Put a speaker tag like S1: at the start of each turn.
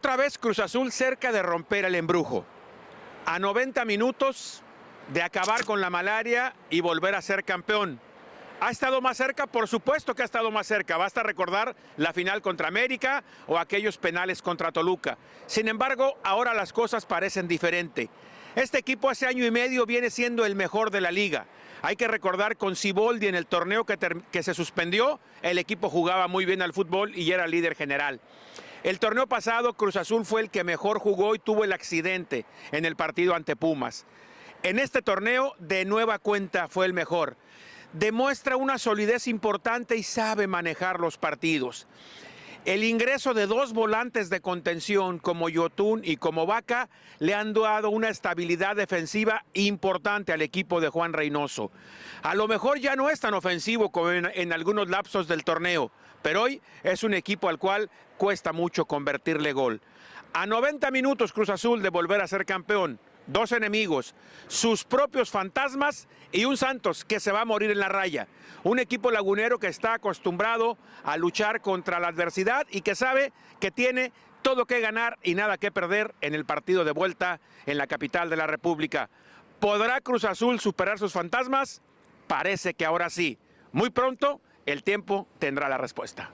S1: Otra vez Cruz Azul cerca de romper el embrujo. A 90 minutos de acabar con la malaria y volver a ser campeón. ¿Ha estado más cerca? Por supuesto que ha estado más cerca. Basta recordar la final contra América o aquellos penales contra Toluca. Sin embargo, ahora las cosas parecen diferente. Este equipo hace año y medio viene siendo el mejor de la liga. Hay que recordar con Ciboldi en el torneo que, que se suspendió, el equipo jugaba muy bien al fútbol y era líder general. El torneo pasado Cruz Azul fue el que mejor jugó y tuvo el accidente en el partido ante Pumas. En este torneo, de nueva cuenta, fue el mejor. Demuestra una solidez importante y sabe manejar los partidos. El ingreso de dos volantes de contención como Yotun y como Vaca le han dado una estabilidad defensiva importante al equipo de Juan Reynoso. A lo mejor ya no es tan ofensivo como en, en algunos lapsos del torneo, pero hoy es un equipo al cual cuesta mucho convertirle gol. A 90 minutos Cruz Azul de volver a ser campeón dos enemigos, sus propios fantasmas y un Santos que se va a morir en la raya. Un equipo lagunero que está acostumbrado a luchar contra la adversidad y que sabe que tiene todo que ganar y nada que perder en el partido de vuelta en la capital de la República. ¿Podrá Cruz Azul superar sus fantasmas? Parece que ahora sí. Muy pronto el tiempo tendrá la respuesta.